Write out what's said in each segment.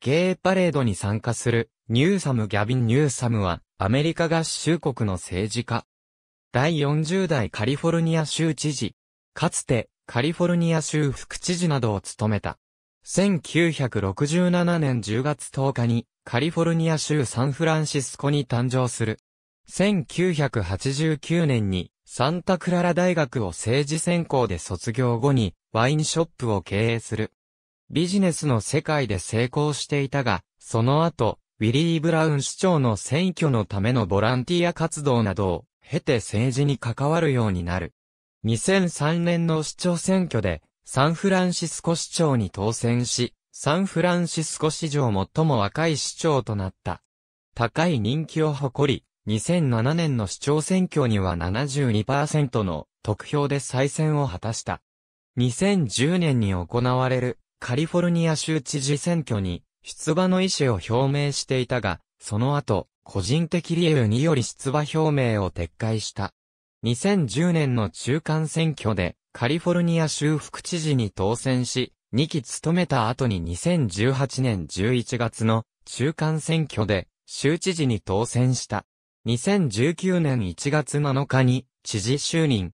ゲーパレードに参加するニューサム・ギャビン・ニューサムはアメリカ合衆国の政治家。第40代カリフォルニア州知事。かつてカリフォルニア州副知事などを務めた。1967年10月10日にカリフォルニア州サンフランシスコに誕生する。1989年にサンタクララ大学を政治専攻で卒業後にワインショップを経営する。ビジネスの世界で成功していたが、その後、ウィリー・ブラウン市長の選挙のためのボランティア活動などを経て政治に関わるようになる。2003年の市長選挙でサンフランシスコ市長に当選し、サンフランシスコ史上最も若い市長となった。高い人気を誇り、2007年の市長選挙には72%の得票で再選を果たした。2010年に行われるカリフォルニア州知事選挙に出馬の意思を表明していたが、その後、個人的理由により出馬表明を撤回した。2010年の中間選挙でカリフォルニア州副知事に当選し、2期務めた後に2018年11月の中間選挙で州知事に当選した。2019年1月7日に知事就任。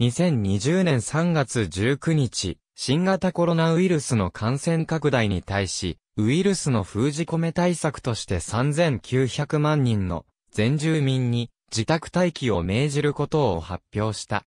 2020年3月19日、新型コロナウイルスの感染拡大に対し、ウイルスの封じ込め対策として3900万人の全住民に自宅待機を命じることを発表した。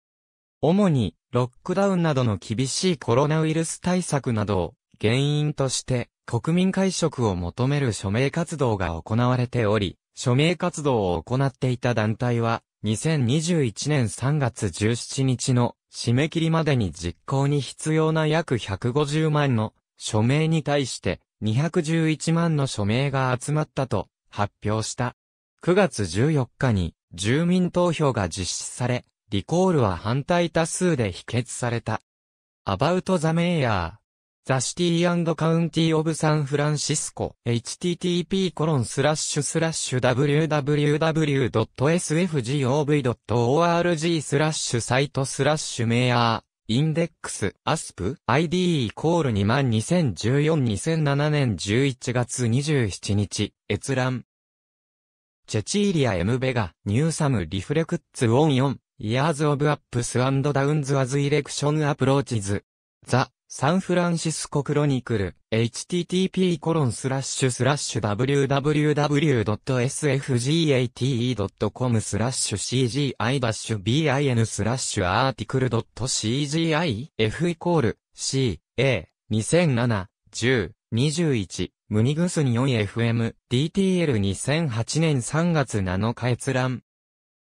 主にロックダウンなどの厳しいコロナウイルス対策などを原因として国民会食を求める署名活動が行われており、署名活動を行っていた団体は2021年3月17日の締め切りまでに実行に必要な約150万の署名に対して211万の署名が集まったと発表した。9月14日に住民投票が実施され、リコールは反対多数で否決された。アバウトザメイヤーザシ The City オブサンフランシスコ http コロンスラッシュスラッシュ w w w s f g o v o r g スラッシュサイトスラッシュメアインデックス、アスプ、ID イコール2万2014-2007年11月27日、閲覧。チェチーリア・エムベガ、ニューサム・リフレクッツ・オン・ヨン、イヤーズ・オブ・アップス・アンド・ダウンズ・アズ・イレクション・アプローチズ。ザ・サンフランシスコクロニクル、http コロンスラッシュスラッシュ www.sfgate.com スラッシュ cgi-bin スラッシュアーティクル .cgi f イコール c a 2007 10 21ムニグスニオン f m DTL2008 年3月7日閲覧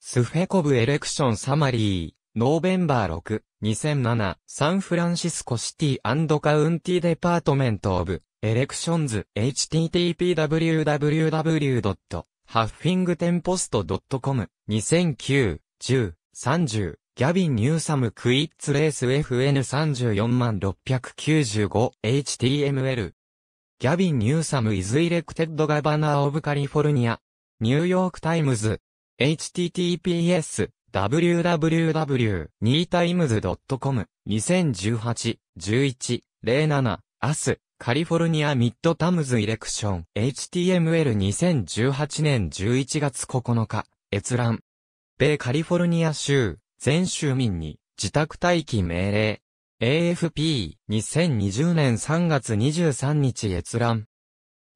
スフェコブエレクションサマリーノーベンバー6 2007、サンフランシスコシティカウンティデパートメントオブ、エレクションズ、http://www.huffingtonpost.com、2009、10、30、ギャビン・ニューサム・クイッツ・レース FN34 万695、HTML。ギャビン・ニューサム・イズ・イレクテッド・ガバナー・オブ・カリフォルニア。ニューヨーク・タイムズ。https, www.2times.com 2018-11-07アスカリフォルニアミッドタムズイレクション HTML2018 年11月9日閲覧米カリフォルニア州全州民に自宅待機命令 AFP2020 年3月23日閲覧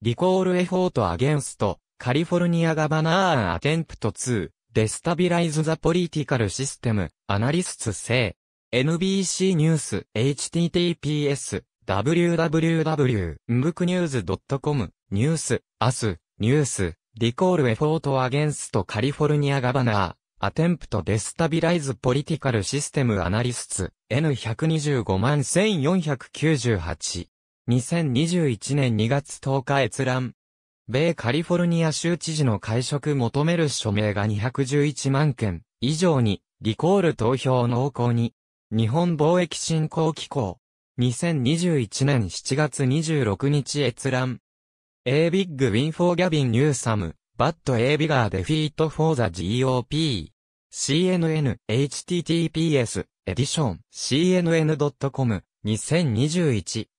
リコールエフォートアゲンストカリフォルニアガバナーアテンプト2 Destabilize the Political System, Analysts say. NBC ニュース https www.mbuknews.com ニュース as ニュース recall effort against California Governor attempt destabilize political system analysts N125 1498 2021年2月10日閲覧米カリフォルニア州知事の解職求める署名が211万件以上に、リコール投票濃厚に、日本貿易振興機構、2021年7月26日閲覧。A big win for Gavin Newsom, but a bigger defeat for the GOP. CNN, https, edition, cnn.com, 2021-09-17,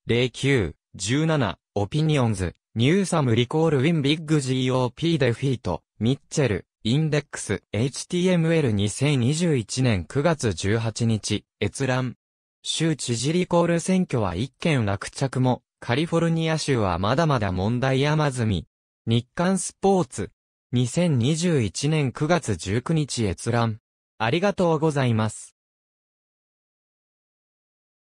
opinions, ニューサムリコールウィンビッグ GOP デフィート、ミッチェル、インデックス、HTML2021 年9月18日、閲覧。州知事リコール選挙は一件落着も、カリフォルニア州はまだまだ問題山積み。日刊スポーツ。2021年9月19日閲覧。ありがとうございます。